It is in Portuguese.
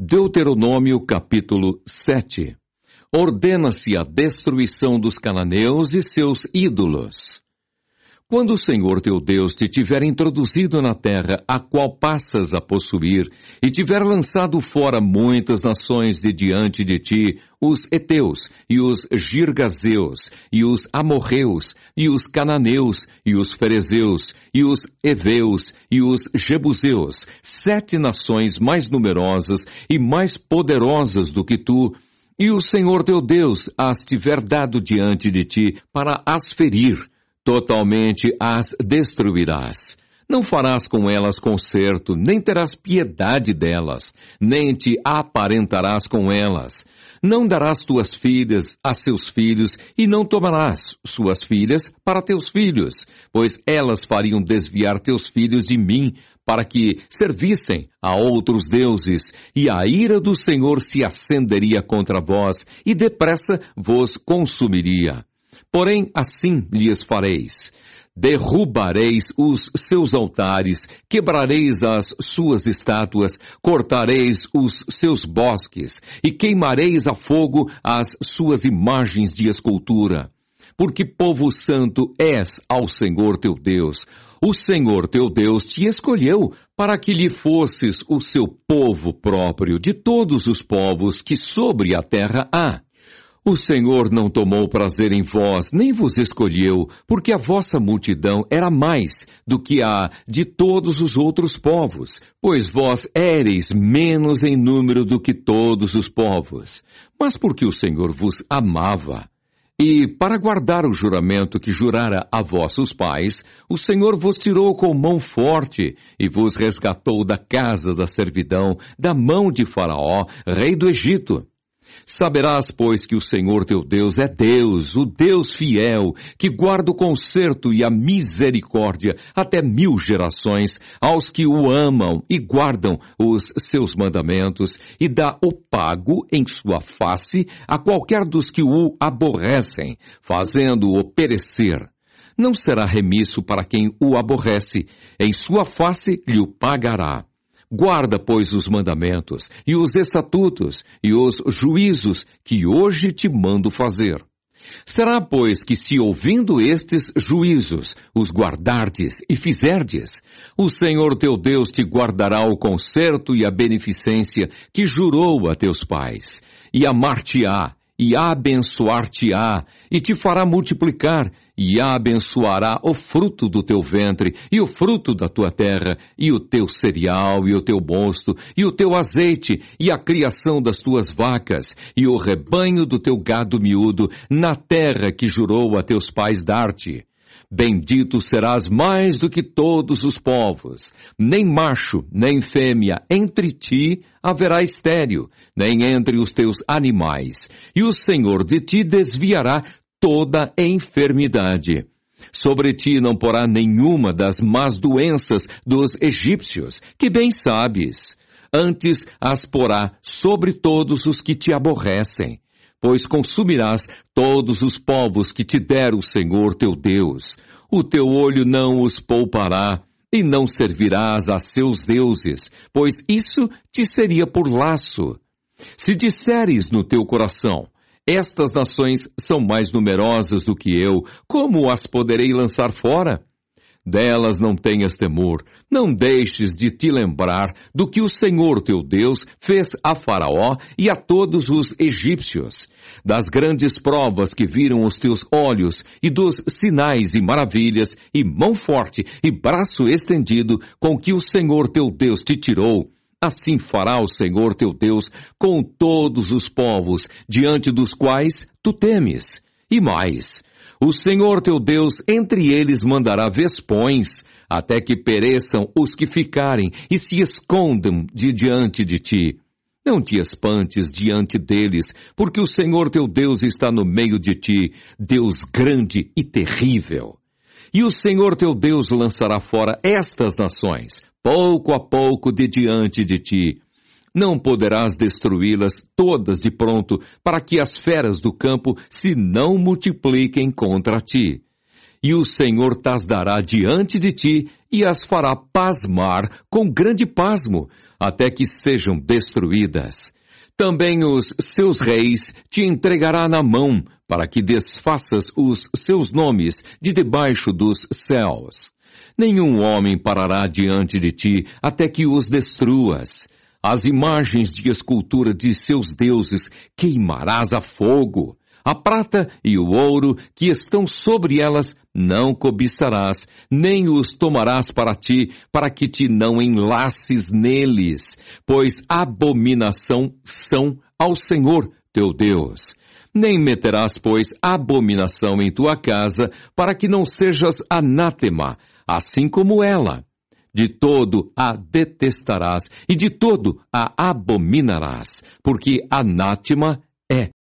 Deuteronômio capítulo 7 ordena-se a destruição dos cananeus e seus ídolos. Quando o Senhor teu Deus te tiver introduzido na terra a qual passas a possuir, e tiver lançado fora muitas nações de diante de ti, os Eteus, e os Girgazeus, e os Amorreus, e os Cananeus, e os Ferezeus, e os Eveus, e os Jebuseus, sete nações mais numerosas e mais poderosas do que tu, e o Senhor teu Deus as tiver dado diante de ti para as ferir, totalmente as destruirás. Não farás com elas conserto, nem terás piedade delas, nem te aparentarás com elas. Não darás tuas filhas a seus filhos, e não tomarás suas filhas para teus filhos, pois elas fariam desviar teus filhos de mim, para que servissem a outros deuses, e a ira do Senhor se acenderia contra vós, e depressa vos consumiria. Porém, assim lhes fareis. Derrubareis os seus altares, quebrareis as suas estátuas, cortareis os seus bosques e queimareis a fogo as suas imagens de escultura. Porque povo santo és ao Senhor teu Deus. O Senhor teu Deus te escolheu para que lhe fosses o seu povo próprio de todos os povos que sobre a terra há. O Senhor não tomou prazer em vós, nem vos escolheu, porque a vossa multidão era mais do que a de todos os outros povos, pois vós éreis menos em número do que todos os povos. Mas porque o Senhor vos amava, e para guardar o juramento que jurara a vossos pais, o Senhor vos tirou com mão forte e vos resgatou da casa da servidão, da mão de Faraó, rei do Egito. Saberás, pois, que o Senhor teu Deus é Deus, o Deus fiel, que guarda o conserto e a misericórdia até mil gerações aos que o amam e guardam os seus mandamentos, e dá o pago em sua face a qualquer dos que o aborrecem, fazendo-o perecer. Não será remisso para quem o aborrece, em sua face lhe o pagará. Guarda, pois, os mandamentos, e os estatutos, e os juízos que hoje te mando fazer. Será, pois, que se ouvindo estes juízos, os guardardes e fizerdes, o Senhor teu Deus te guardará o conserto e a beneficência que jurou a teus pais, e amar-te-á e abençoar-te-á, e te fará multiplicar, e abençoará o fruto do teu ventre, e o fruto da tua terra, e o teu cereal, e o teu mosto, e o teu azeite, e a criação das tuas vacas, e o rebanho do teu gado miúdo, na terra que jurou a teus pais dar-te. Bendito serás mais do que todos os povos. Nem macho, nem fêmea entre ti haverá estéreo, nem entre os teus animais. E o Senhor de ti desviará toda enfermidade. Sobre ti não porá nenhuma das más doenças dos egípcios, que bem sabes. Antes as porá sobre todos os que te aborrecem pois consumirás todos os povos que te der o Senhor teu Deus. O teu olho não os poupará, e não servirás a seus deuses, pois isso te seria por laço. Se disseres no teu coração, estas nações são mais numerosas do que eu, como as poderei lançar fora? Delas não tenhas temor, não deixes de te lembrar do que o Senhor teu Deus fez a Faraó e a todos os egípcios, das grandes provas que viram os teus olhos e dos sinais e maravilhas e mão forte e braço estendido com que o Senhor teu Deus te tirou. Assim fará o Senhor teu Deus com todos os povos diante dos quais tu temes. E mais, o Senhor teu Deus entre eles mandará vespões, até que pereçam os que ficarem e se escondam de diante de ti. Não te espantes diante deles, porque o Senhor teu Deus está no meio de ti, Deus grande e terrível. E o Senhor teu Deus lançará fora estas nações, pouco a pouco de diante de ti não poderás destruí-las todas de pronto, para que as feras do campo se não multipliquem contra ti. E o Senhor tas dará diante de ti e as fará pasmar com grande pasmo, até que sejam destruídas. Também os seus reis te entregará na mão, para que desfaças os seus nomes de debaixo dos céus. Nenhum homem parará diante de ti até que os destruas as imagens de escultura de seus deuses queimarás a fogo. A prata e o ouro que estão sobre elas não cobiçarás, nem os tomarás para ti, para que te não enlaces neles, pois abominação são ao Senhor teu Deus. Nem meterás, pois, abominação em tua casa, para que não sejas anátema, assim como ela de todo a detestarás e de todo a abominarás, porque anátema é